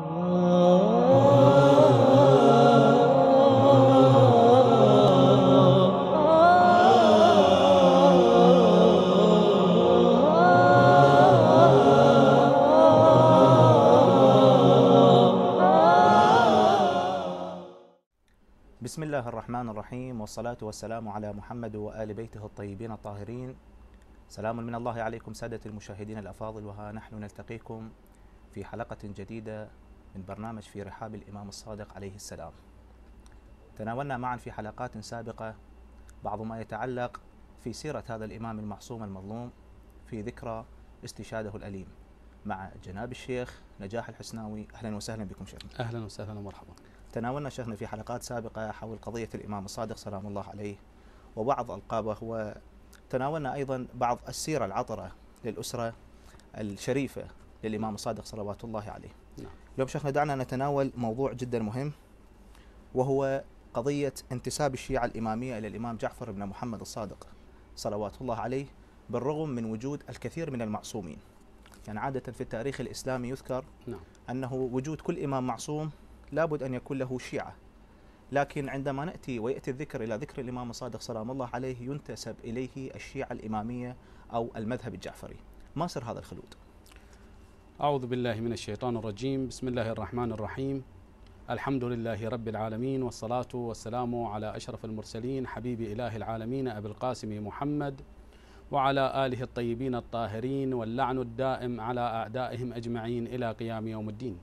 بسم الله الرحمن الرحيم والصلاة والسلام على محمد وآل بيته الطيبين الطاهرين سلام من الله عليكم سادة المشاهدين الأفاضل وها نحن نلتقيكم في حلقة جديدة من برنامج في رحاب الإمام الصادق عليه السلام تناولنا معا في حلقات سابقة بعض ما يتعلق في سيرة هذا الإمام المعصوم المظلوم في ذكرى استشهاده الأليم مع جناب الشيخ نجاح الحسناوي أهلا وسهلا بكم شيخنا أهلا وسهلا ومرحبا تناولنا شيخنا في حلقات سابقة حول قضية الإمام الصادق سلام الله عليه وبعض ألقابه وتناولنا أيضا بعض السيرة العطرة للأسرة الشريفة للإمام الصادق صلوات الله عليه نعم. اليوم شيخنا دعنا نتناول موضوع جدا مهم وهو قضية انتساب الشيعة الإمامية إلى الإمام جعفر بن محمد الصادق صلوات الله عليه بالرغم من وجود الكثير من المعصومين يعني عادة في التاريخ الإسلامي يذكر نعم. أنه وجود كل إمام معصوم لابد أن يكون له شيعة لكن عندما نأتي ويأتي الذكر إلى ذكر الإمام الصادق سلام الله عليه ينتسب إليه الشيعة الإمامية أو المذهب الجعفري ما سر هذا الخلود؟ أعوذ بالله من الشيطان الرجيم بسم الله الرحمن الرحيم الحمد لله رب العالمين والصلاة والسلام على أشرف المرسلين حبيب إله العالمين أبي القاسم محمد وعلى آله الطيبين الطاهرين واللعن الدائم على أعدائهم أجمعين إلى قيام يوم الدين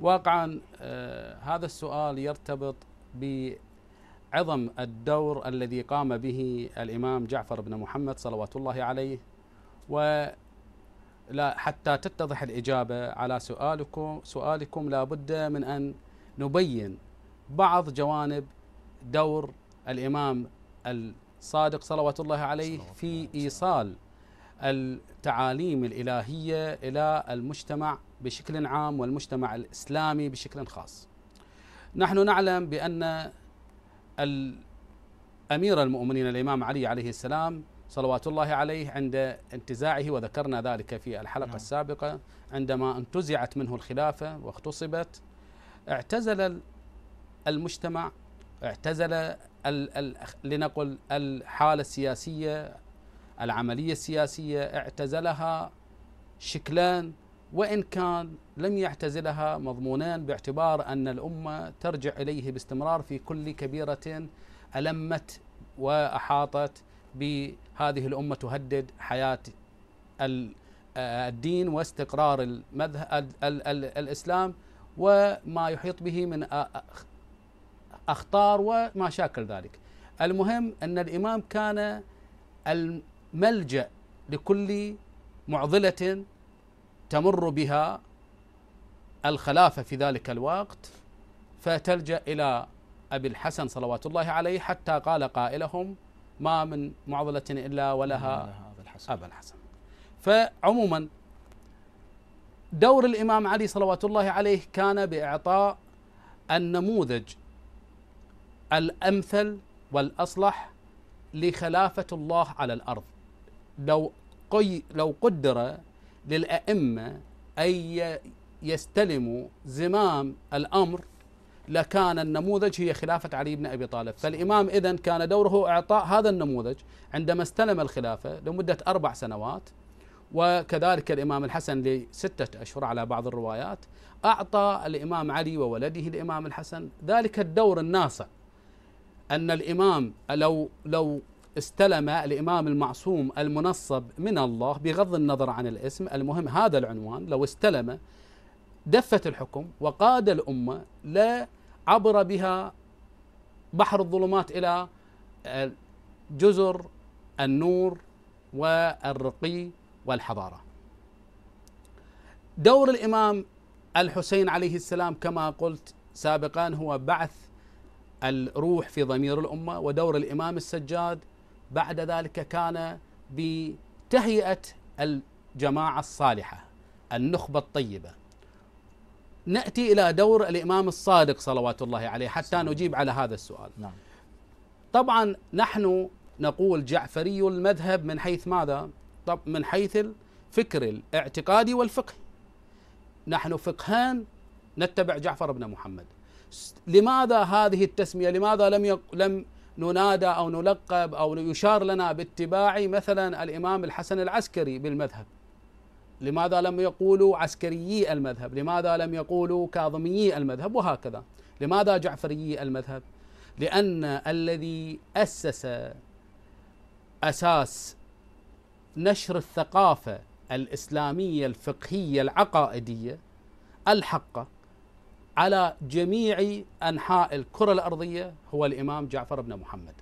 واقعا آه هذا السؤال يرتبط بعظم الدور الذي قام به الإمام جعفر بن محمد صلوات الله عليه و لا حتى تتضح الإجابة على سؤالكم سؤالكم لابد من أن نبين بعض جوانب دور الإمام الصادق صلوات الله عليه في إيصال التعاليم الإلهية إلى المجتمع بشكل عام والمجتمع الإسلامي بشكل خاص نحن نعلم بأن أمير المؤمنين الإمام علي عليه السلام صلوات الله عليه عند انتزاعه وذكرنا ذلك في الحلقة نعم. السابقة عندما انتزعت منه الخلافة واغتصبت اعتزل المجتمع اعتزل الـ الـ لنقل الحالة السياسية العملية السياسية اعتزلها شكلان وإن كان لم يعتزلها مضمونان باعتبار أن الأمة ترجع إليه باستمرار في كل كبيرة ألمت وأحاطت بهذه الأمة تهدد حياة آه، الدين واستقرار المذهب الإسلام وما يحيط به من أخطار وما شاكل ذلك المهم أن الإمام كان الملجأ لكل معضلة تمر بها الخلافة في ذلك الوقت فتلجأ إلى أبي الحسن صلوات الله عليه حتى قال قائلهم ما من معضلة إلا ولها أبا الحسن فعموما دور الإمام علي صلوات الله عليه كان بإعطاء النموذج الأمثل والأصلح لخلافة الله على الأرض لو قي لو قدر للأئمة أن يستلموا زمام الأمر لكان النموذج هي خلافة علي بن أبي طالب فالإمام إذا كان دوره إعطاء هذا النموذج عندما استلم الخلافة لمدة أربع سنوات وكذلك الإمام الحسن لستة أشهر على بعض الروايات أعطى الإمام علي وولده الإمام الحسن ذلك الدور الناصع أن الإمام لو لو استلم الإمام المعصوم المنصب من الله بغض النظر عن الاسم المهم هذا العنوان لو استلم دفت الحكم وقاد الأمة لا عبر بها بحر الظلمات إلى جزر النور والرقي والحضارة دور الإمام الحسين عليه السلام كما قلت سابقا هو بعث الروح في ضمير الأمة ودور الإمام السجاد بعد ذلك كان بتهيئة الجماعة الصالحة النخبة الطيبة ناتي الى دور الامام الصادق صلوات الله عليه حتى نجيب على هذا السؤال. نعم. طبعا نحن نقول جعفري المذهب من حيث ماذا؟ طب من حيث الفكر الاعتقادي والفقه. نحن فقهان نتبع جعفر بن محمد. لماذا هذه التسميه؟ لماذا لم يق... لم ننادى او نلقب او يشار لنا باتباع مثلا الامام الحسن العسكري بالمذهب؟ لماذا لم يقولوا عسكريي المذهب لماذا لم يقولوا كاظميي المذهب وهكذا لماذا جعفريي المذهب لأن الذي أسس أساس نشر الثقافة الإسلامية الفقهية العقائدية الحقة على جميع أنحاء الكرة الأرضية هو الإمام جعفر بن محمد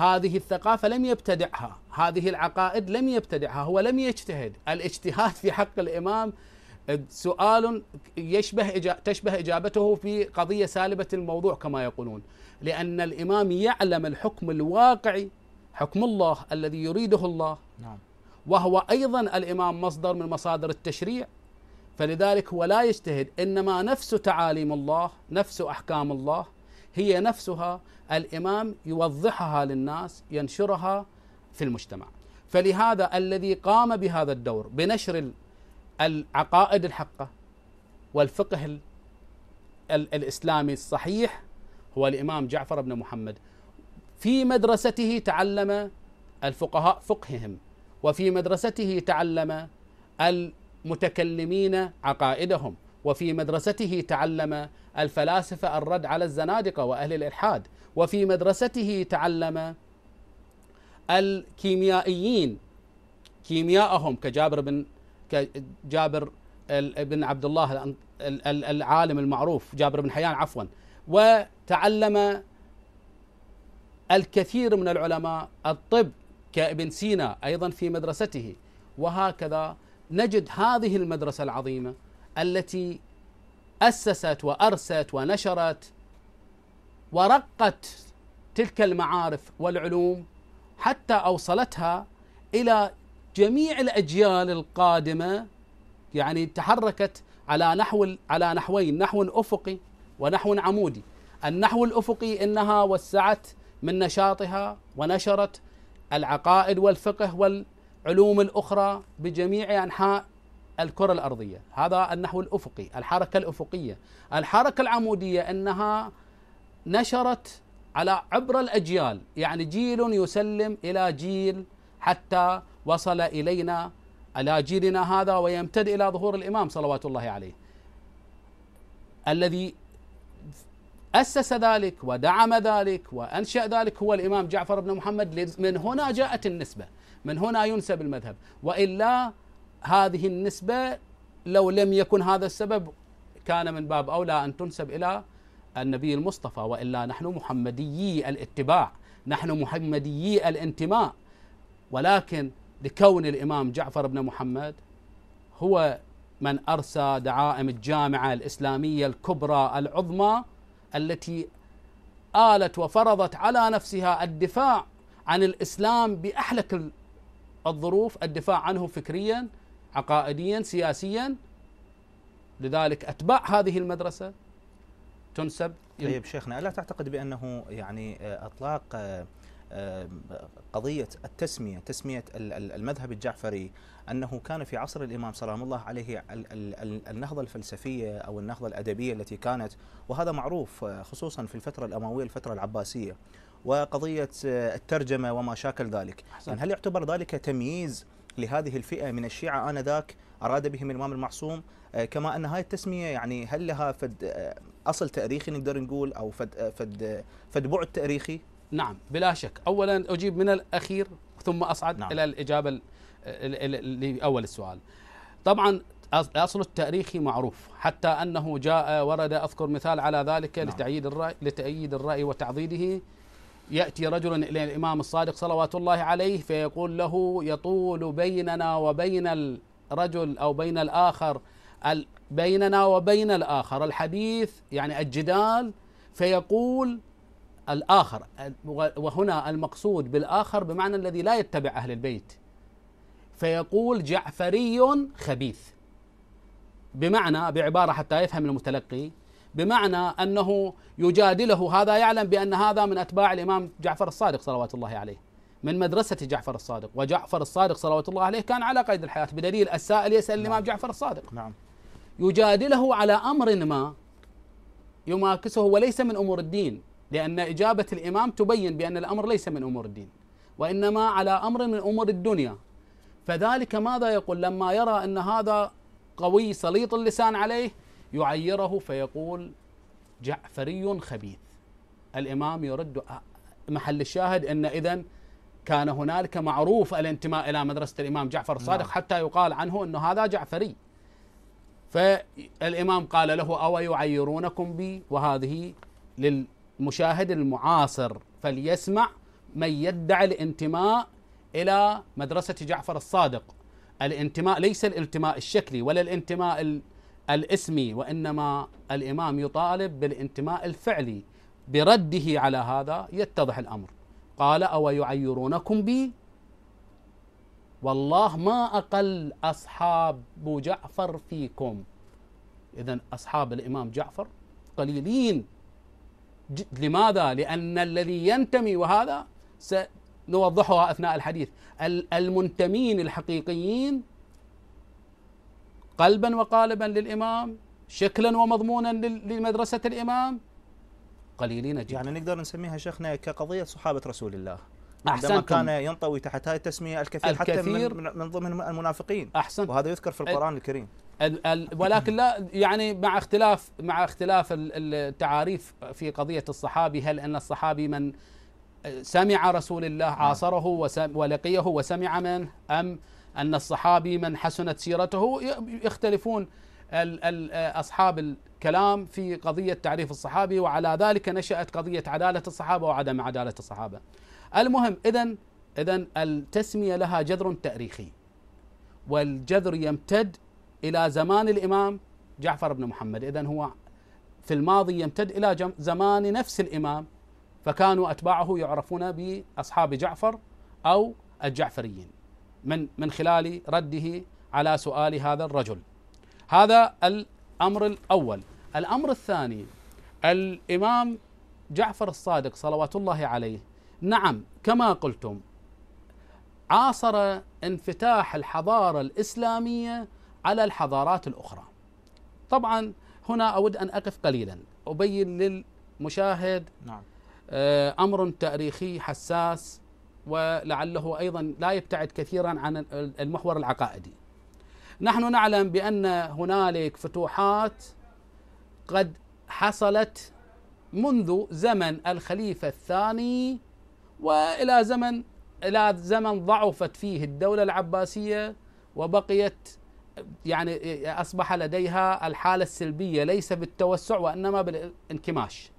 هذه الثقافه لم يبتدعها، هذه العقائد لم يبتدعها، هو لم يجتهد، الاجتهاد في حق الامام آه، سؤال يشبه تشبه اجابته في قضيه سالبه الموضوع كما يقولون، لان الامام يعلم الحكم الواقعي حكم الله الذي يريده الله. نعم. وهو ايضا الامام مصدر من مصادر التشريع فلذلك هو لا يجتهد انما نفس تعاليم الله نفس احكام الله هي نفسها الامام يوضحها للناس ينشرها في المجتمع فلهذا الذي قام بهذا الدور بنشر العقائد الحقه والفقه الاسلامي الصحيح هو الامام جعفر بن محمد في مدرسته تعلم الفقهاء فقههم وفي مدرسته تعلم المتكلمين عقائدهم وفي مدرسته تعلم الفلاسفة الرد على الزنادقة وأهل الإلحاد وفي مدرسته تعلم الكيميائيين كيمياءهم كجابر بن كجابر بن عبد الله العالم المعروف جابر بن حيان عفوا وتعلم الكثير من العلماء الطب كابن سينا ايضا في مدرسته وهكذا نجد هذه المدرسه العظيمه التي أسست وأرست ونشرت ورقت تلك المعارف والعلوم حتى أوصلتها إلى جميع الأجيال القادمة يعني تحركت على نحو على نحوين نحو أفقي ونحو عمودي النحو الأفقي إنها وسعت من نشاطها ونشرت العقائد والفقه والعلوم الأخرى بجميع أنحاء الكرة الأرضية هذا النحو الأفقي الحركة الأفقية الحركة العمودية أنها نشرت على عبر الأجيال يعني جيل يسلم إلى جيل حتى وصل إلينا إلى جيلنا هذا ويمتد إلى ظهور الإمام صلوات الله عليه الذي أسس ذلك ودعم ذلك وأنشأ ذلك هو الإمام جعفر بن محمد من هنا جاءت النسبة من هنا ينسب المذهب وإلا هذه النسبة لو لم يكن هذا السبب كان من باب أولى أن تنسب إلى النبي المصطفى وإلا نحن محمديي الاتباع نحن محمديي الانتماء ولكن لكون الإمام جعفر بن محمد هو من أرسى دعائم الجامعة الإسلامية الكبرى العظمى التي آلت وفرضت على نفسها الدفاع عن الإسلام بأحلك الظروف الدفاع عنه فكريا عقائديا سياسيا لذلك اتباع هذه المدرسه تنسب طيب شيخنا الا تعتقد بانه يعني اطلاق آه، آه، قضية التسمية تسمية المذهب الجعفري أنه كان في عصر الإمام سلام الله عليه النهضة الفلسفية أو النهضة الأدبية التي كانت وهذا معروف آه، خصوصا في الفترة الأموية الفترة العباسية وقضية الترجمة وما شاكل ذلك يعني هل يعتبر ذلك تمييز لهذه الفئة من الشيعة آنذاك أراد بهم الإمام المعصوم آه، كما أن هاي التسمية يعني هل لها فد آه، أصل تاريخي نقدر نقول أو فد, آه، فد, فد بعد تاريخي نعم بلا شك أولا أجيب من الأخير ثم أصعد نعم. إلى الإجابة لأول السؤال طبعا الاصل التاريخي معروف حتى انه جاء ورد اذكر مثال على ذلك نعم. لتأييد الراي لتأييد الراي وتعضيده يأتي رجل إلى الإمام الصادق صلوات الله عليه فيقول له يطول بيننا وبين الرجل أو بين الآخر بيننا وبين الآخر الحديث يعني الجدال فيقول الآخر وهنا المقصود بالآخر بمعنى الذي لا يتبع أهل البيت فيقول جعفري خبيث بمعنى بعبارة حتى يفهم المتلقي بمعنى انه يجادله هذا يعلم بان هذا من اتباع الامام جعفر الصادق صلوات الله عليه من مدرسة جعفر الصادق وجعفر الصادق صلوات الله عليه كان على قيد الحياة بدليل السائل يسأل نعم. الإمام جعفر الصادق نعم يجادله على أمر ما يماكسه وليس من أمور الدين لأن إجابة الإمام تبين بأن الأمر ليس من أمور الدين وإنما على أمر من أمور الدنيا فذلك ماذا يقول لما يرى أن هذا قوي سليط اللسان عليه يعيره فيقول جعفري خبيث الإمام يرد محل الشاهد أن إذا كان هنالك معروف الانتماء إلى مدرسة الإمام جعفر نعم. الصادق نعم. حتى يقال عنه أنه هذا جعفري فالإمام قال له أو يعيرونكم بي وهذه للمشاهد المعاصر فليسمع من يدعي الانتماء إلى مدرسة جعفر الصادق الانتماء ليس الالتماء الشكلي ولا الانتماء الاسمي وانما الامام يطالب بالانتماء الفعلي برده على هذا يتضح الامر قال او يعيرونكم بي والله ما اقل اصحاب جعفر فيكم اذا اصحاب الامام جعفر قليلين لماذا لان الذي ينتمي وهذا سنوضحها اثناء الحديث المنتمين الحقيقيين قلبا وقالبا للامام شكلا ومضمونا لمدرسه الامام قليلين جدا يعني نقدر نسميها شيخنا كقضيه صحابه رسول الله عندما كان ينطوي تحت هذه التسميه الكثير, الكثير حتى من, من ضمن المنافقين احسن وهذا يذكر في القران الكريم الـ الـ ولكن لا يعني مع اختلاف مع اختلاف التعاريف في قضيه الصحابي هل ان الصحابي من سمع رسول الله نعم. عاصره ولقيه وسمع منه ام أن الصحابي من حسنت سيرته يختلفون أصحاب الكلام في قضية تعريف الصحابي وعلى ذلك نشأت قضية عدالة الصحابة وعدم عدالة الصحابة المهم إذا إذا التسمية لها جذر تاريخي والجذر يمتد إلى زمان الإمام جعفر بن محمد إذا هو في الماضي يمتد إلى زمان نفس الإمام فكانوا أتباعه يعرفون بأصحاب جعفر أو الجعفريين من من خلال رده على سؤال هذا الرجل هذا الامر الاول الامر الثاني الامام جعفر الصادق صلوات الله عليه نعم كما قلتم عاصر انفتاح الحضاره الاسلاميه على الحضارات الاخرى طبعا هنا اود ان اقف قليلا ابين للمشاهد نعم آه، امر تاريخي حساس ولعله أيضا لا يبتعد كثيرا عن المحور العقائدي نحن نعلم بأن هنالك فتوحات قد حصلت منذ زمن الخليفة الثاني وإلى زمن إلى زمن ضعفت فيه الدولة العباسية وبقيت يعني أصبح لديها الحالة السلبية ليس بالتوسع وإنما بالانكماش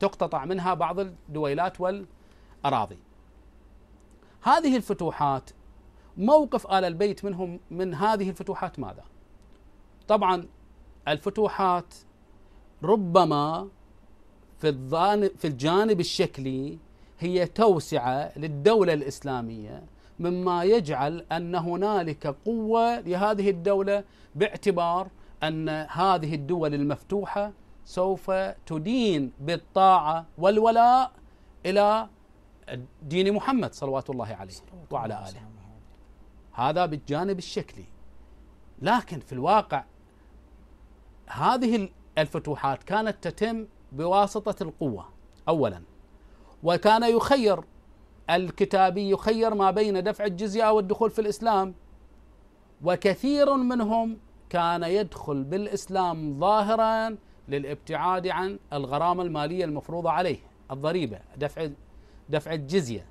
تقتطع منها بعض الدويلات والأراضي هذه الفتوحات موقف آل البيت منهم من هذه الفتوحات ماذا؟ طبعا الفتوحات ربما في في الجانب الشكلي هي توسعة للدولة الإسلامية مما يجعل أن هنالك قوة لهذه الدولة باعتبار أن هذه الدول المفتوحة سوف تدين بالطاعة والولاء إلى الدين محمد صلوات الله عليه وعلى آله هذا بالجانب الشكلي لكن في الواقع هذه الفتوحات كانت تتم بواسطة القوة أولا وكان يخير الكتابي يخير ما بين دفع الجزية والدخول في الإسلام وكثير منهم كان يدخل بالإسلام ظاهرا للابتعاد عن الغرامة المالية المفروضة عليه الضريبة دفع دفع الجزية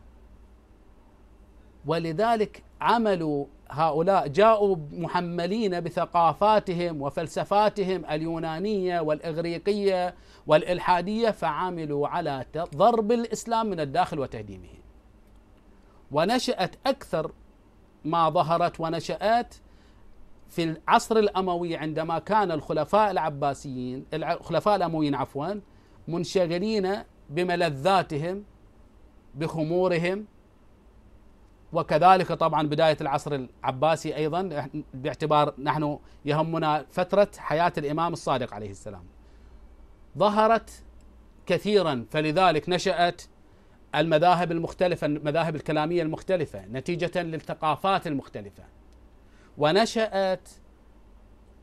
ولذلك عملوا هؤلاء جاءوا محملين بثقافاتهم وفلسفاتهم اليونانية والإغريقية والإلحادية فعملوا على ضرب الإسلام من الداخل وتهديمه ونشأت أكثر ما ظهرت ونشأت في العصر الأموي عندما كان الخلفاء العباسيين الخلفاء الأمويين عفوا منشغلين بملذاتهم بخمورهم وكذلك طبعا بداية العصر العباسي أيضا باعتبار نحن يهمنا فترة حياة الإمام الصادق عليه السلام ظهرت كثيرا فلذلك نشأت المذاهب المختلفة المذاهب الكلامية المختلفة نتيجة للثقافات المختلفة ونشأت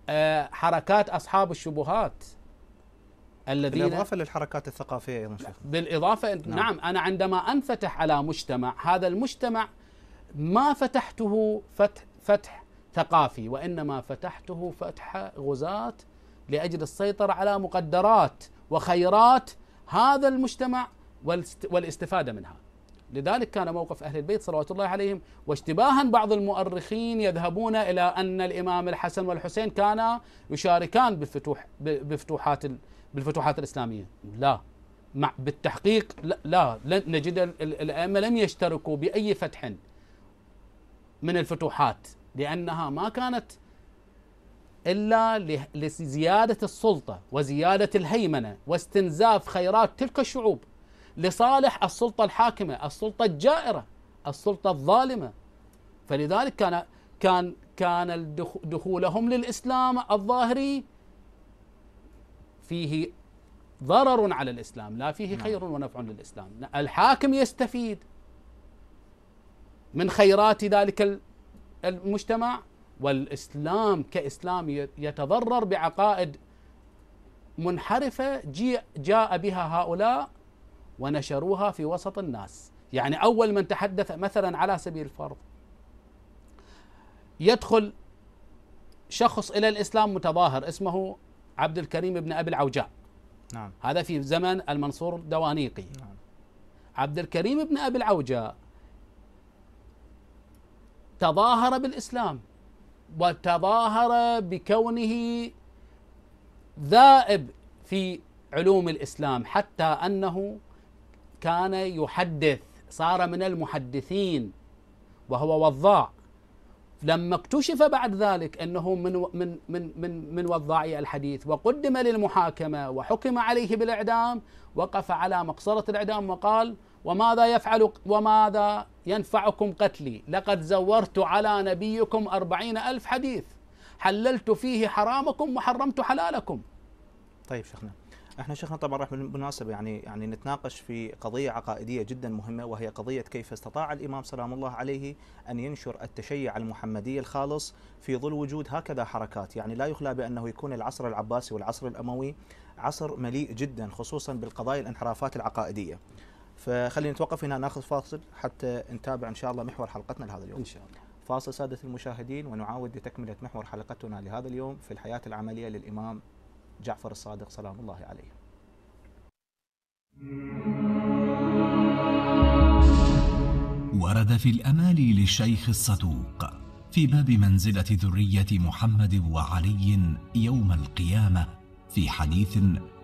آه، حركات أصحاب الشبهات الذين بالإضافة للحركات الثقافية أيضا شيخ بالإضافة نعم. نعم أنا عندما أنفتح على مجتمع هذا المجتمع ما فتحته فتح فتح ثقافي وإنما فتحته فتح غزاة لأجل السيطرة على مقدرات وخيرات هذا المجتمع والاستفادة منها لذلك كان موقف أهل البيت صلوات الله عليهم واشتباها بعض المؤرخين يذهبون إلى أن الإمام الحسن والحسين كانا يشاركان بفتوح بفتوحات بالفتوحات الاسلاميه لا مع بالتحقيق لا, لا نجد الائمه لم يشتركوا باي فتح من الفتوحات لانها ما كانت الا لزياده السلطه وزياده الهيمنه واستنزاف خيرات تلك الشعوب لصالح السلطه الحاكمه، السلطه الجائره، السلطه الظالمه. فلذلك كان كان كان دخولهم للاسلام الظاهري فيه ضرر على الاسلام لا فيه نعم. خير ونفع للاسلام الحاكم يستفيد من خيرات ذلك المجتمع والاسلام كاسلام يتضرر بعقائد منحرفه جاء بها هؤلاء ونشروها في وسط الناس يعني اول من تحدث مثلا على سبيل الفرض يدخل شخص الى الاسلام متظاهر اسمه عبد الكريم بن أبي العوجاء نعم. هذا في زمن المنصور الدوانيقي نعم. عبد الكريم بن أبي العوجاء تظاهر بالإسلام وتظاهر بكونه ذائب في علوم الإسلام حتى أنه كان يحدث صار من المحدثين وهو وضاع لما اكتشف بعد ذلك انه من من من من من وضاعي الحديث وقدم للمحاكمه وحكم عليه بالاعدام وقف على مقصره الاعدام وقال وماذا يفعل وماذا ينفعكم قتلي لقد زورت على نبيكم أربعين ألف حديث حللت فيه حرامكم وحرمت حلالكم طيب شيخنا احنا شيخنا طبعا راح بالمناسبه يعني يعني نتناقش في قضيه عقائديه جدا مهمه وهي قضيه كيف استطاع الامام سلام الله عليه ان ينشر التشيع المحمدي الخالص في ظل وجود هكذا حركات يعني لا يخلى بانه يكون العصر العباسي والعصر الاموي عصر مليء جدا خصوصا بالقضايا الانحرافات العقائديه. فخلينا نتوقف هنا ناخذ فاصل حتى نتابع ان شاء الله محور حلقتنا لهذا اليوم. ان شاء الله. فاصل ساده المشاهدين ونعاود لتكمله محور حلقتنا لهذا اليوم في الحياه العمليه للامام جعفر الصادق سلام الله عليه ورد في الأمال للشيخ الصدوق في باب منزلة ذرية محمد وعلي يوم القيامة في حديث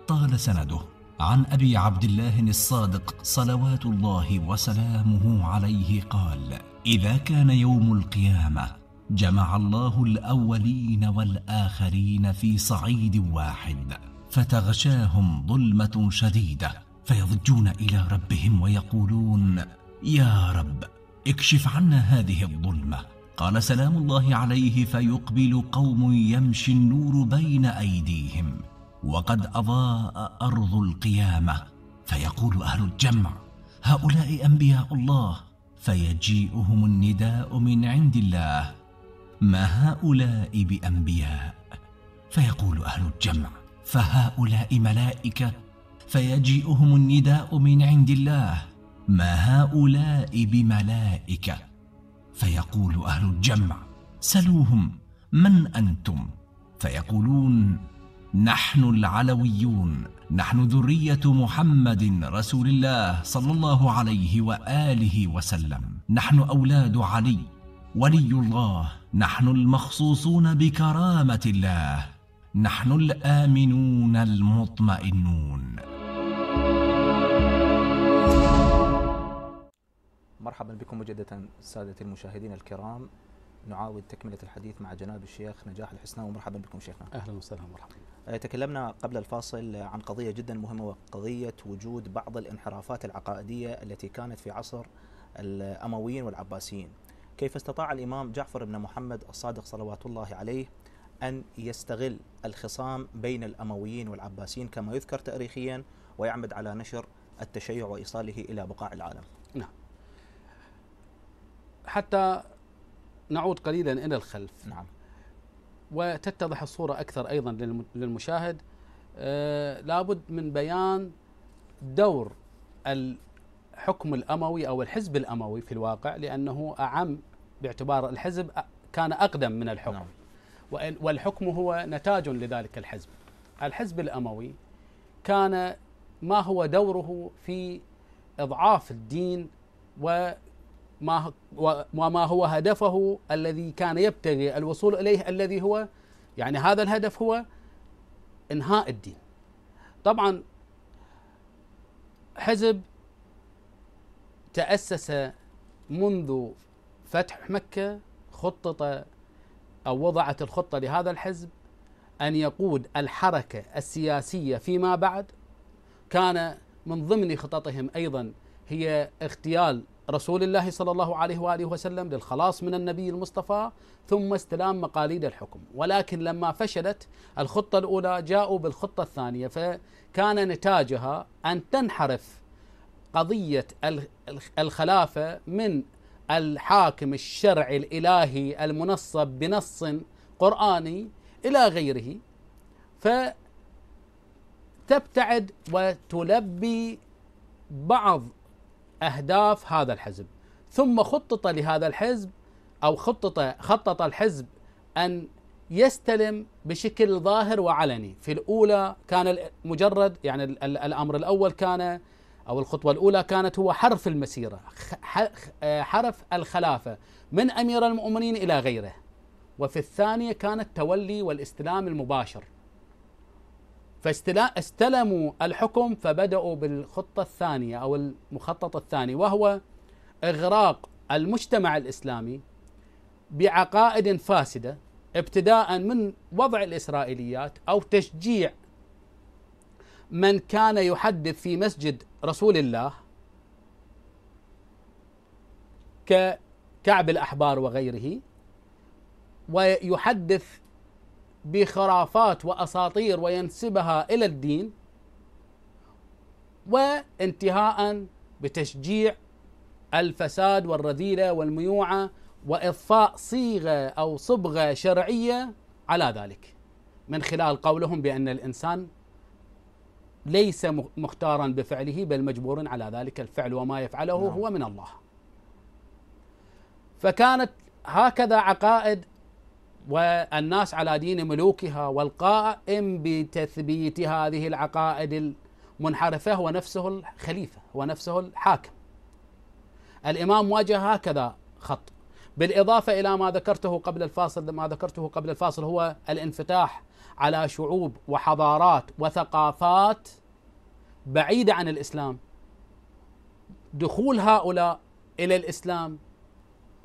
طال سنده عن أبي عبد الله الصادق صلوات الله وسلامه عليه قال إذا كان يوم القيامة جمع الله الاولين والاخرين في صعيد واحد فتغشاهم ظلمه شديده فيضجون الى ربهم ويقولون يا رب اكشف عنا هذه الظلمه قال سلام الله عليه فيقبل قوم يمشي النور بين ايديهم وقد اضاء ارض القيامه فيقول اهل الجمع هؤلاء انبياء الله فيجيئهم النداء من عند الله ما هؤلاء بانبياء فيقول اهل الجمع فهؤلاء ملائكه فيجيئهم النداء من عند الله ما هؤلاء بملائكه فيقول اهل الجمع سلوهم من انتم فيقولون نحن العلويون نحن ذريه محمد رسول الله صلى الله عليه واله وسلم نحن اولاد علي ولي الله نحن المخصوصون بكرامة الله نحن الآمنون المطمئنون مرحبا بكم مجددا سادة المشاهدين الكرام نعاود تكملة الحديث مع جناب الشيخ نجاح الحسنى ومرحبا بكم شيخنا أهلا وسهلا مرحبا آه، تكلمنا قبل الفاصل عن قضية جدا مهمة وقضية وجود بعض الانحرافات العقائدية التي كانت في عصر الأمويين والعباسيين كيف استطاع الإمام جعفر بن محمد الصادق صلوات الله عليه أن يستغل الخصام بين الأمويين والعباسيين كما يذكر تاريخيا ويعمد على نشر التشيع وإيصاله إلى بقاع العالم نعم حتى نعود قليلا إلى الخلف نعم وتتضح الصورة أكثر أيضا للمشاهد آه لابد من بيان دور الحكم الأموي أو الحزب الأموي في الواقع لأنه أعم باعتبار الحزب كان أقدم من الحكم نعم. والحكم هو نتاج لذلك الحزب الحزب الأموي كان ما هو دوره في إضعاف الدين وما وما هو هدفه الذي كان يبتغي الوصول إليه الذي هو يعني هذا الهدف هو إنهاء الدين طبعا حزب تأسس منذ فتح مكة خطط أو وضعت الخطة لهذا الحزب أن يقود الحركة السياسية فيما بعد كان من ضمن خططهم أيضا هي اغتيال رسول الله صلى الله عليه واله وسلم للخلاص من النبي المصطفى ثم استلام مقاليد الحكم، ولكن لما فشلت الخطه الاولى جاءوا بالخطه الثانيه فكان نتاجها ان تنحرف قضيه الخلافه من الحاكم الشرعي الالهي المنصب بنص قراني الى غيره فتبتعد وتلبي بعض اهداف هذا الحزب ثم خطط لهذا الحزب او خطط خطط الحزب ان يستلم بشكل ظاهر وعلني في الاولى كان مجرد يعني الامر الاول كان أو الخطوة الأولى كانت هو حرف المسيرة آه، حرف الخلافة من أمير المؤمنين إلى غيره وفي الثانية كان التولي والاستلام المباشر فاستلموا الحكم فبدأوا بالخطة الثانية أو المخطط الثاني وهو إغراق المجتمع الإسلامي بعقائد فاسدة ابتداء من وضع الإسرائيليات أو تشجيع من كان يحدث في مسجد رسول الله ككعب الأحبار وغيره ويحدث بخرافات وأساطير وينسبها إلى الدين وانتهاء بتشجيع الفساد والرذيلة والميوعة وإضفاء صيغة أو صبغة شرعية على ذلك من خلال قولهم بأن الإنسان ليس مختارا بفعله بل مجبور على ذلك الفعل وما يفعله نعم. هو من الله فكانت هكذا عقائد والناس على دين ملوكها والقائم بتثبيت هذه العقائد المنحرفه هو نفسه الخليفه هو نفسه الحاكم الامام واجه هكذا خط بالاضافه الى ما ذكرته قبل الفاصل ما ذكرته قبل الفاصل هو الانفتاح على شعوب وحضارات وثقافات بعيده عن الاسلام دخول هؤلاء الى الاسلام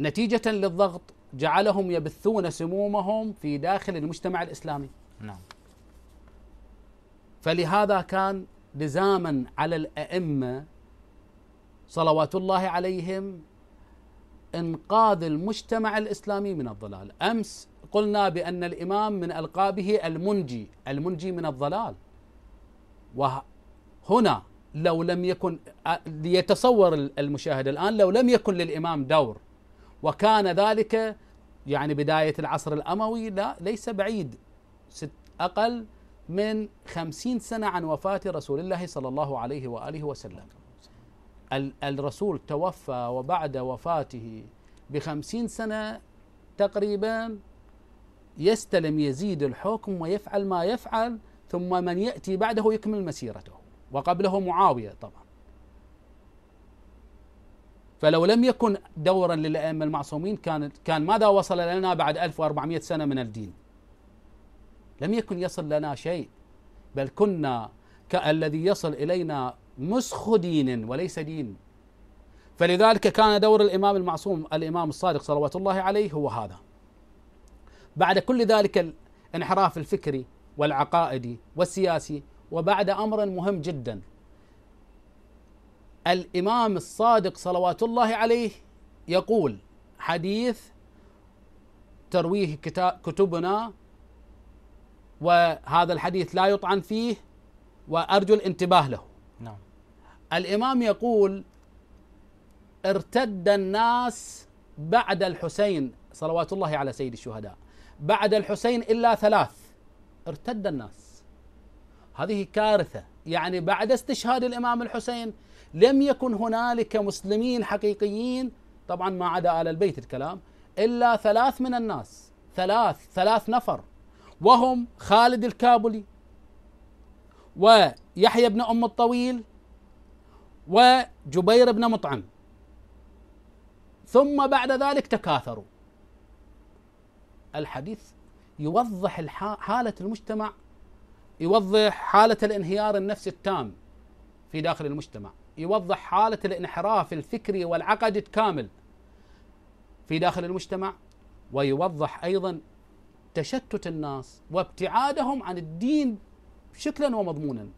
نتيجه للضغط جعلهم يبثون سمومهم في داخل المجتمع الاسلامي. نعم. فلهذا كان لزاما على الائمه صلوات الله عليهم انقاذ المجتمع الاسلامي من الضلال، امس قلنا بأن الإمام من ألقابه المنجي المنجي من الضلال وهنا لو لم يكن ليتصور المشاهد الآن لو لم يكن للإمام دور وكان ذلك يعني بداية العصر الأموي لا ليس بعيد ست أقل من خمسين سنة عن وفاة رسول الله صلى الله عليه وآله وسلم الرسول توفى وبعد وفاته بخمسين سنة تقريبا يستلم يزيد الحكم ويفعل ما يفعل ثم من يأتي بعده يكمل مسيرته وقبله معاوية طبعا فلو لم يكن دورا للأئمة المعصومين كان كان ماذا وصل لنا بعد 1400 سنة من الدين لم يكن يصل لنا شيء بل كنا كالذي يصل إلينا مسخ دين وليس دين فلذلك كان دور الإمام المعصوم الإمام الصادق صلوات الله عليه هو هذا بعد كل ذلك الانحراف الفكري والعقائدي والسياسي وبعد امر مهم جدا الامام الصادق صلوات الله عليه يقول حديث ترويه كتبنا وهذا الحديث لا يطعن فيه وارجو الانتباه له. نعم. الامام يقول ارتد الناس بعد الحسين صلوات الله على سيد الشهداء بعد الحسين إلا ثلاث ارتد الناس هذه كارثة يعني بعد استشهاد الإمام الحسين لم يكن هنالك مسلمين حقيقيين طبعا ما عدا آل البيت الكلام إلا ثلاث من الناس ثلاث ثلاث نفر وهم خالد الكابلي ويحيى بن أم الطويل وجبير بن مطعم ثم بعد ذلك تكاثروا الحديث يوضح حالة المجتمع يوضح حالة الانهيار النفسي التام في داخل المجتمع يوضح حالة الانحراف الفكري والعقدي الكامل في داخل المجتمع ويوضح أيضا تشتت الناس وابتعادهم عن الدين شكلا ومضمونا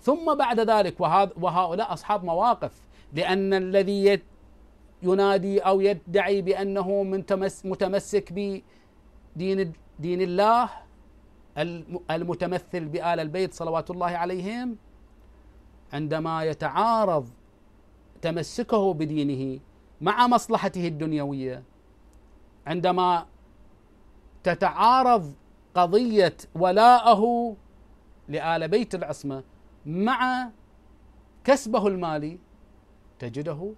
ثم بعد ذلك وهؤلاء أصحاب مواقف لأن الذي ينادي او يدعي بانه من متمسك بدين دين الله المتمثل بآل البيت صلوات الله عليهم عندما يتعارض تمسكه بدينه مع مصلحته الدنيويه عندما تتعارض قضيه ولاءه لآل بيت العصمه مع كسبه المالي تجده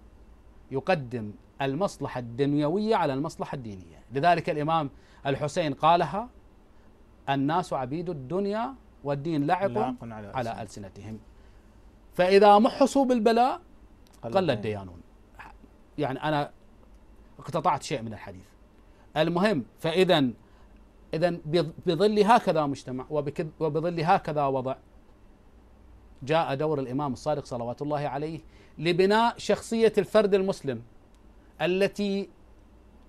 يقدم المصلحة الدنيوية على المصلحة الدينية لذلك الإمام الحسين قالها الناس عبيد الدنيا والدين لعق على, على ألسنتهم فإذا محصوا بالبلاء قل الديانون يعني أنا اقتطعت شيء من الحديث المهم فإذا إذا بظل هكذا مجتمع وبظل هكذا وضع جاء دور الإمام الصادق صلوات الله عليه لبناء شخصيه الفرد المسلم التي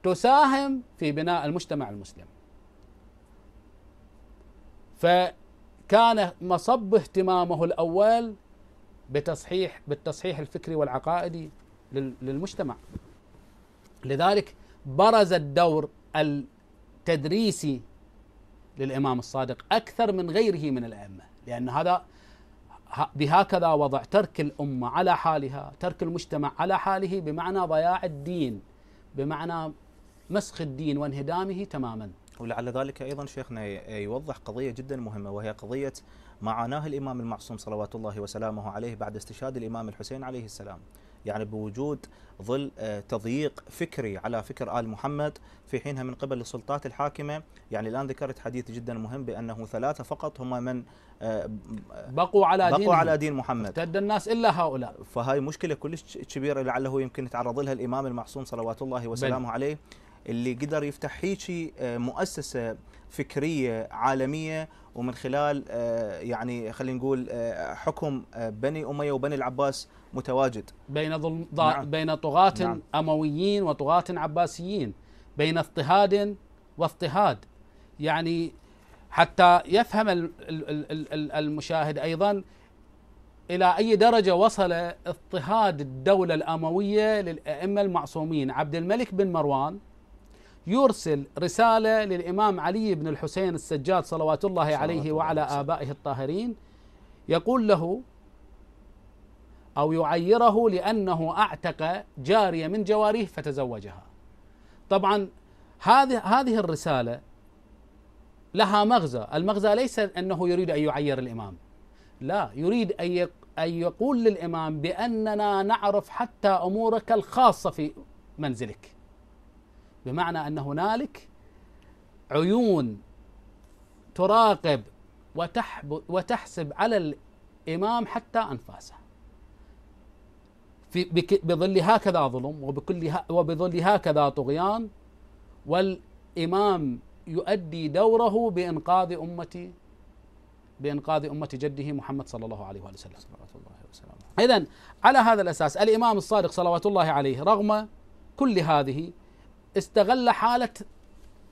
تساهم في بناء المجتمع المسلم. فكان مصب اهتمامه الاول بتصحيح بالتصحيح الفكري والعقائدي للمجتمع. لذلك برز الدور التدريسي للامام الصادق اكثر من غيره من الائمه، لان هذا بهكذا وضع ترك الأمة على حالها ترك المجتمع على حاله بمعنى ضياع الدين بمعنى مسخ الدين وانهدامه تماما ولعل ذلك أيضا شيخنا يوضح قضية جدا مهمة وهي قضية ما عاناه الإمام المعصوم صلوات الله وسلامه عليه بعد استشهاد الإمام الحسين عليه السلام يعني بوجود ظل آه، تضييق فكري على فكر آل محمد في حينها من قبل السلطات الحاكمة يعني الآن ذكرت حديث جدا مهم بأنه ثلاثة فقط هم من آه، بقوا على بقوا دين على دين محمد ارتد الناس إلا هؤلاء فهاي مشكلة كلش كبيرة لعله يمكن يتعرض لها الإمام المعصوم صلوات الله وسلامه بل. عليه اللي قدر يفتح هيجي آه، مؤسسة فكرية عالمية ومن خلال يعني خلينا نقول حكم بني أمية وبني العباس متواجد بين ظلم نعم. بين طغاة نعم. أمويين وطغاة عباسيين بين اضطهاد واضطهاد يعني حتى يفهم المشاهد أيضا إلى أي درجة وصل اضطهاد الدولة الأموية للأئمة المعصومين عبد الملك بن مروان يرسل رسالة للإمام علي بن الحسين السجاد صلوات الله عليه وعلى آبائه الطاهرين يقول له أو يعيره لأنه أعتق جارية من جواريه فتزوجها طبعا هذه هذه الرسالة لها مغزى المغزى ليس أنه يريد أن يعير الإمام لا يريد أن أن يقول للإمام بأننا نعرف حتى أمورك الخاصة في منزلك بمعنى أن هنالك عيون تراقب وتحسب على الإمام حتى أنفاسه في بظل هكذا ظلم وبكل وبظل هكذا طغيان والإمام يؤدي دوره بإنقاذ أمة بإنقاذ أمة جده محمد صلى الله عليه واله وسلم صلوات الله وسلامه إذا على هذا الأساس الإمام الصادق صلوات الله عليه رغم كل هذه استغل حالة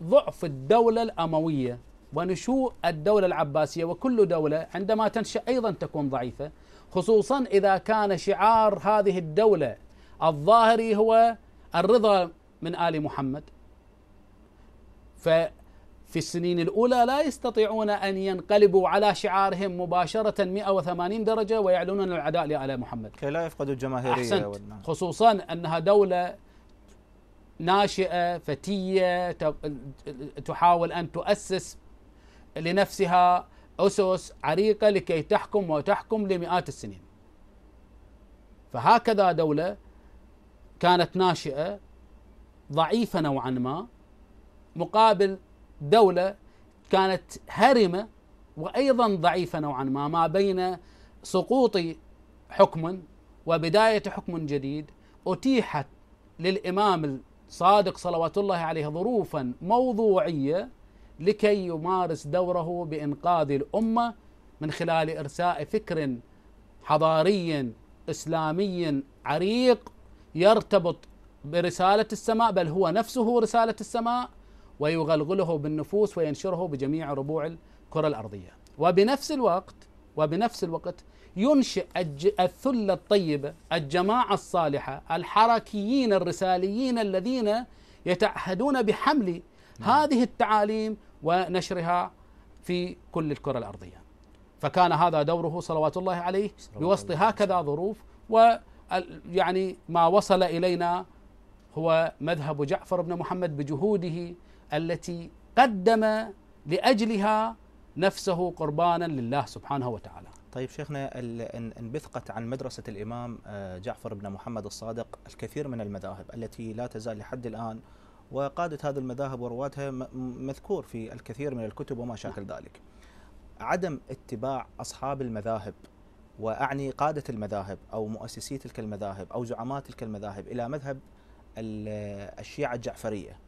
ضعف الدولة الأموية ونشوء الدولة العباسية وكل دولة عندما تنشأ أيضا تكون ضعيفة خصوصا إذا كان شعار هذه الدولة الظاهري هو الرضا من آل محمد ففي السنين الأولى لا يستطيعون أن ينقلبوا على شعارهم مباشرة 180 درجة ويعلنون العداء لآل محمد كي لا يفقدوا الجماهيرية أحسنت خصوصا أنها دولة ناشئة فتية تحاول أن تؤسس لنفسها أسس عريقة لكي تحكم وتحكم لمئات السنين فهكذا دولة كانت ناشئة ضعيفة نوعا ما مقابل دولة كانت هرمة وأيضا ضعيفة نوعا ما ما بين سقوط حكم وبداية حكم جديد أتيحت للإمام الصادق صلوات الله عليه ظروفا موضوعية لكي يمارس دوره بانقاذ الامه من خلال ارساء فكر حضاري اسلامي عريق يرتبط برساله السماء بل هو نفسه رساله السماء ويغلغله بالنفوس وينشره بجميع ربوع الكره الارضيه وبنفس الوقت وبنفس الوقت ينشئ الثله الطيبه الجماعه الصالحه الحركيين الرساليين الذين يتعهدون بحمل نعم. هذه التعاليم ونشرها في كل الكرة الأرضية فكان هذا دوره صلوات الله عليه بوسط هكذا ظروف و يعني ما وصل إلينا هو مذهب جعفر بن محمد بجهوده التي قدم لأجلها نفسه قربانا لله سبحانه وتعالى طيب شيخنا انبثقت عن مدرسة الإمام آه، جعفر بن محمد الصادق الكثير من المذاهب التي لا تزال لحد الآن وقادة هذه المذاهب وروادها مذكور في الكثير من الكتب وما شاكل نعم. ذلك عدم اتباع أصحاب المذاهب وأعني قادة المذاهب أو مؤسسي تلك المذاهب أو زعماء تلك المذاهب إلى مذهب الشيعة الجعفرية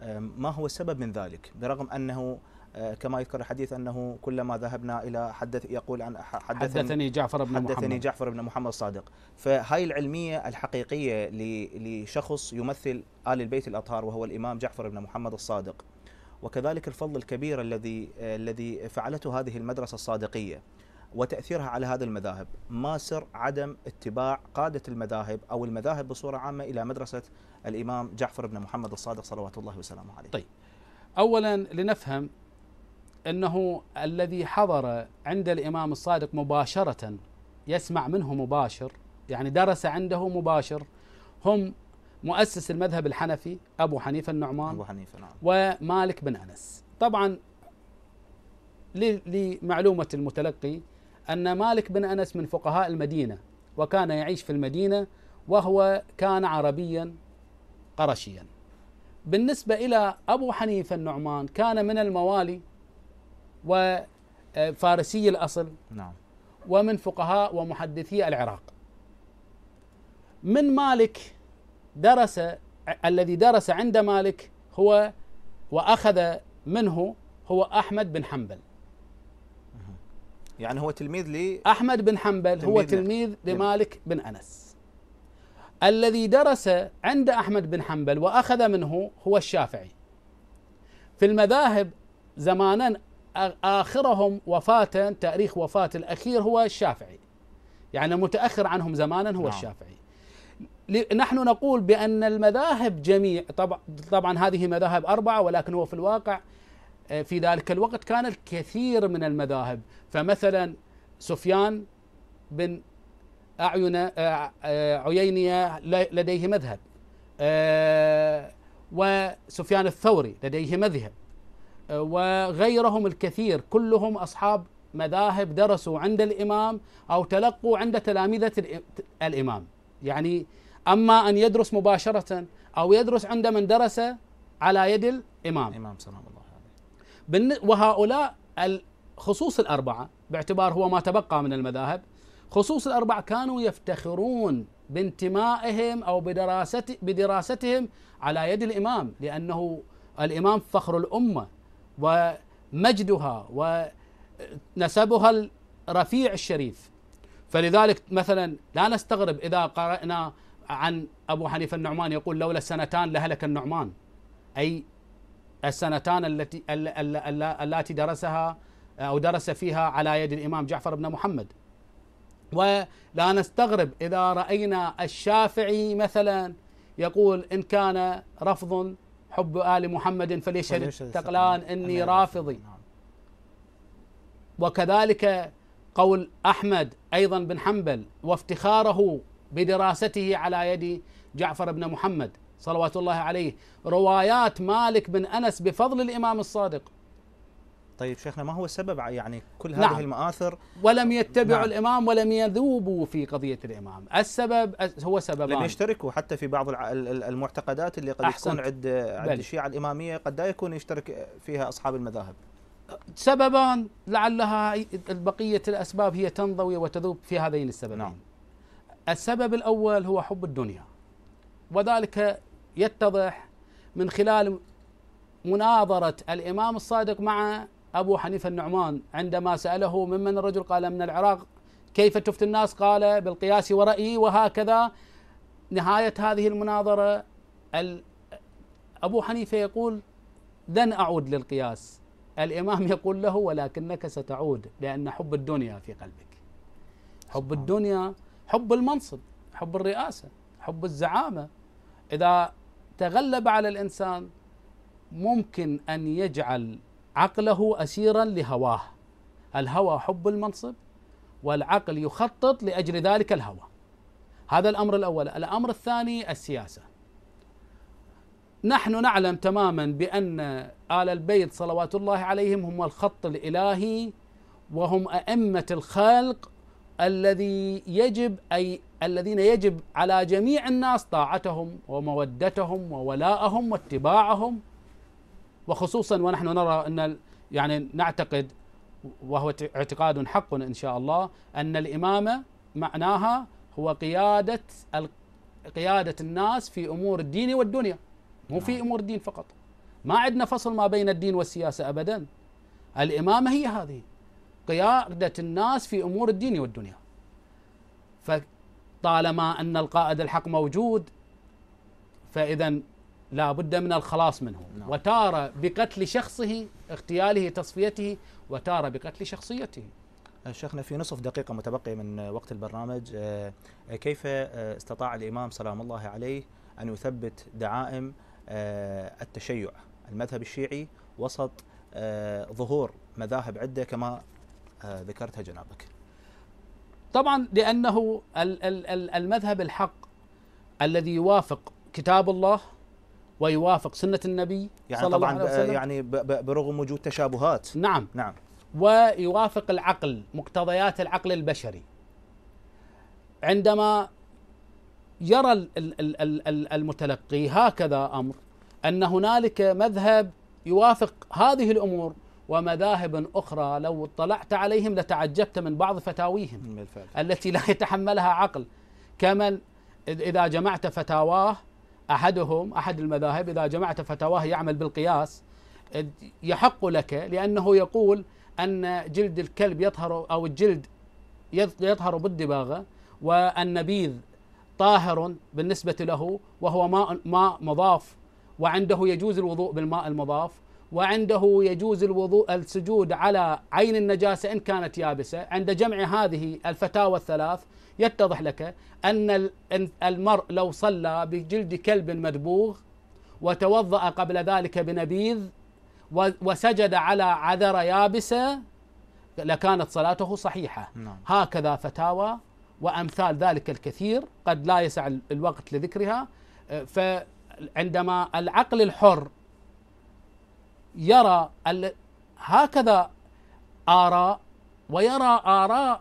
آه، ما هو السبب من ذلك برغم أنه آه، كما يذكر الحديث انه كلما ذهبنا الى حدث يقول عن حدثني, حدثني جعفر بن حدثني محمد جعفر بن محمد الصادق فهاي العلميه الحقيقيه لشخص يمثل ال البيت الاطهار وهو الامام جعفر بن محمد الصادق وكذلك الفضل الكبير الذي آه، الذي فعلته هذه المدرسه الصادقيه وتاثيرها على هذه المذاهب ما سر عدم اتباع قاده المذاهب او المذاهب بصوره عامه الى مدرسه الامام جعفر بن محمد الصادق صلوات الله وسلامه عليه طيب اولا لنفهم انه الذي حضر عند الامام الصادق مباشره يسمع منه مباشر يعني درس عنده مباشر هم مؤسس المذهب الحنفي ابو حنيفه النعمان ابو حنيفه نعم ومالك بن انس طبعا لمعلومه المتلقي ان مالك بن انس من فقهاء المدينه وكان يعيش في المدينه وهو كان عربيا قرشيا بالنسبه الى ابو حنيفه النعمان كان من الموالي وفارسي آه، الأصل نعم ومن فقهاء ومحدثي العراق من مالك درس الذي درس عند مالك هو وأخذ منه هو أحمد بن حنبل يعني هو تلميذ لي أحمد بن حنبل هو تلميذ نعم. لمالك بن أنس الذي درس عند أحمد بن حنبل وأخذ منه هو الشافعي في المذاهب زمانا آخرهم وفاة تاريخ وفاة الأخير هو الشافعي يعني متأخر عنهم زمانا هو نعم. الشافعي نحن نقول بأن المذاهب جميع طبعا, طبعا هذه مذاهب أربعة ولكن هو في الواقع في ذلك الوقت كان الكثير من المذاهب فمثلا سفيان بن أعين عيينية لديه مذهب وسفيان الثوري لديه مذهب آه، وغيرهم الكثير كلهم أصحاب مذاهب درسوا عند الإمام أو تلقوا عند تلامذة الإمام يعني أما أن يدرس مباشرة أو يدرس عند من درس على يد الإمام الإمام سلام الله عليه وهؤلاء خصوص الأربعة باعتبار هو ما تبقى من المذاهب خصوص الأربعة كانوا يفتخرون بانتمائهم أو بدراست بدراستهم على يد الإمام لأنه الإمام فخر الأمة ومجدها ونسبها الرفيع الشريف فلذلك مثلا لا نستغرب إذا قرأنا عن أبو حنيفة النعمان يقول لولا السنتان لهلك النعمان أي السنتان التي التي درسها أو درس فيها على يد الإمام جعفر بن محمد ولا نستغرب إذا رأينا الشافعي مثلا يقول إن كان رفض حب آل محمد فليشهد الثقلان إني رافضي وكذلك قول أحمد أيضا بن حنبل وافتخاره بدراسته على يد جعفر بن محمد صلوات الله عليه روايات مالك بن أنس بفضل الإمام الصادق طيب شيخنا ما هو السبب يعني كل هذه نعم. المآثر ولم يتبعوا نعم. الإمام ولم يذوبوا في قضية الإمام السبب هو سببان لم يشتركوا حتى في بعض المعتقدات اللي قد أحسنت. عند عند الشيعة الإمامية قد لا يكون يشترك فيها أصحاب المذاهب سببان لعلها بقية الأسباب هي تنضوي وتذوب في هذين السببين نعم. السبب الأول هو حب الدنيا وذلك يتضح من خلال مناظرة الإمام الصادق مع أبو حنيفة النعمان عندما سأله ممن الرجل قال من العراق كيف تفتي الناس قال بالقياس ورأيي وهكذا نهاية هذه المناظرة أبو حنيفة يقول لن أعود للقياس الإمام يقول له ولكنك ستعود لأن حب الدنيا في قلبك حب الدنيا حب المنصب حب الرئاسة حب الزعامة إذا تغلب على الإنسان ممكن أن يجعل عقله اسيرا لهواه الهوى حب المنصب والعقل يخطط لاجل ذلك الهوى هذا الامر الاول الامر الثاني السياسه نحن نعلم تماما بان ال البيت صلوات الله عليهم هم الخط الالهي وهم ائمه الخلق الذي يجب اي الذين يجب على جميع الناس طاعتهم ومودتهم وولاءهم واتباعهم وخصوصا ونحن نرى أن يعني نعتقد وهو اعتقاد حق إن شاء الله أن الإمامة معناها هو قيادة قيادة الناس في أمور الدين والدنيا مو في نعم. أمور الدين فقط ما عندنا فصل ما بين الدين والسياسة أبدا الإمامة هي هذه قيادة الناس في أمور الدين والدنيا فطالما أن القائد الحق موجود فإذا لا بد من الخلاص منه نعم. وتارة بقتل شخصه اغتياله تصفيته وتارة بقتل شخصيته آه، شيخنا في نصف دقيقة متبقية من وقت البرنامج آه، آه، كيف استطاع الإمام سلام الله عليه أن يثبت دعائم التشيع المذهب الشيعي وسط ظهور مذاهب عدة كما ذكرتها جنابك طبعا لأنه المذهب الحق الذي يوافق كتاب الله ويوافق سنة النبي يعني صلى طبعا الله عليه وسلم يعني برغم وجود تشابهات نعم نعم ويوافق العقل مقتضيات العقل البشري عندما يرى المتلقي هكذا امر ان هنالك مذهب يوافق هذه الامور ومذاهب اخرى لو اطلعت عليهم لتعجبت من بعض فتاويهم التي لا يتحملها عقل كمن اذا جمعت فتاواه أحدهم أحد المذاهب إذا جمعت فتواه يعمل بالقياس يحق لك لأنه يقول أن جلد الكلب يطهر أو الجلد يطهر بالدباغة والنبيذ طاهر بالنسبة له وهو ماء ماء مضاف وعنده يجوز الوضوء بالماء المضاف وعنده يجوز الوضوء السجود على عين النجاسة إن كانت يابسة عند جمع هذه الفتاوى الثلاث يتضح لك أن المرء لو صلى بجلد كلب مدبوغ وتوضأ قبل ذلك بنبيذ وسجد على عذرة يابسة لكانت صلاته صحيحة نعم. هكذا فتاوى وأمثال ذلك الكثير قد لا يسع الوقت لذكرها أه، فعندما العقل الحر يرى هكذا آراء ويرى آراء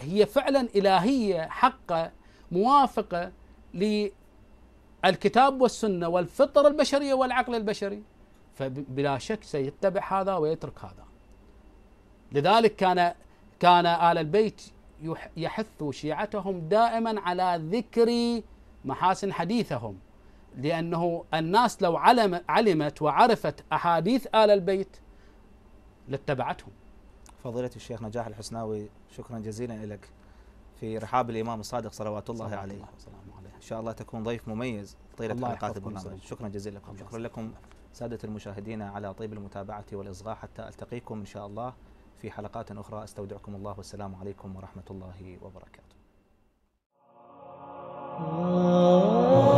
هي فعلا إلهية حقة موافقة للكتاب والسنة والفطر البشرية والعقل البشري فبلا شك سيتبع هذا ويترك هذا لذلك كان كان آل البيت يحث شيعتهم دائما على ذكر محاسن حديثهم لأنه الناس لو علم علمت وعرفت أحاديث آل البيت لاتبعتهم فضيلة الشيخ نجاح الحسناوي شكرا جزيلا لك في رحاب الإمام الصادق صلوات الله عليه الله عليه إن شاء الله تكون ضيف مميز طيلة حلقات البرنامج شكرا جزيلا لكم شكرا لكم سادة المشاهدين على طيب المتابعة والإصغاء حتى ألتقيكم إن شاء الله في حلقات أخرى أستودعكم الله والسلام عليكم ورحمة الله وبركاته